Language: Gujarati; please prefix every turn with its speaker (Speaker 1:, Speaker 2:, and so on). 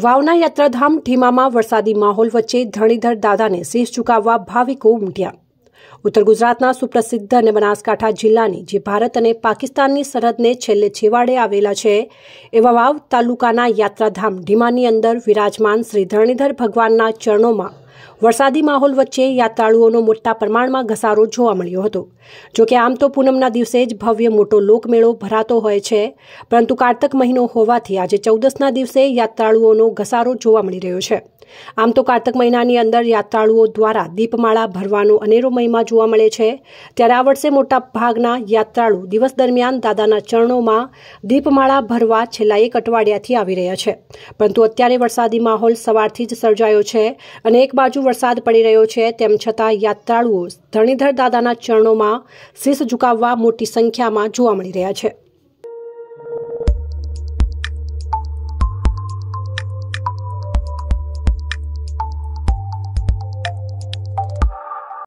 Speaker 1: વાવના યાત્રાધામ ઢીમામાં વરસાદી માહોલ વચ્ચે ધણીધર દાદાને શીશ ચુકાવવા ભાવિકો ઉમટ્યા ઉત્તર ગુજરાતના સુપ્રસિદ્ધ અને બનાસકાંઠા જિલ્લાની જે ભારત અને પાકિસ્તાનની સરહદને છેલ્લે છેવાડે આવેલા છે એવા વાવ તાલુકાના યાત્રાધામ ઢીમાની અંદર વિરાજમાન શ્રી ધરણીધર ભગવાનના ચરણોમાં વરસાદી માહોલ વચ્ચે યાત્રાળુઓનો મોટા પ્રમાણમાં ઘસારો જોવા મળ્યો હતો જોકે આમ તો પૂનમના દિવસે જ ભવ્ય મોટો લોકમેળો ભરાતો હોય છે પરંતુ કારતક મહિનો હોવાથી આજે ચૌદસના દિવસે યાત્રાળુઓનો ઘસારો જોવા મળી રહ્યો છે આમ તો કારતક મહિનાની અંદર યાત્રાળુઓ દ્વારા દીપમાળા ભરવાનો અનેરો મહિમા જોવા મળે છે ત્યારે આ વર્ષે મોટા ભાગના યાત્રાળુ દિવસ દરમિયાન દાદાના ચરણોમાં દીપમાળા ભરવા છેલ્લા એક અઠવાડિયાથી આવી રહ્યા છે પરંતુ અત્યારે વરસાદી માહોલ સવારથી જ સર્જાયો છે અને એક બાજુ બાજુ વરસાદ પડી રહ્યો છે તેમ છતાં યાત્રાળુઓ ધણીધર દાદાના ચરણોમાં શીશ ઝુકાવવા મોટી સંખ્યામાં જોવા મળી રહ્યા છે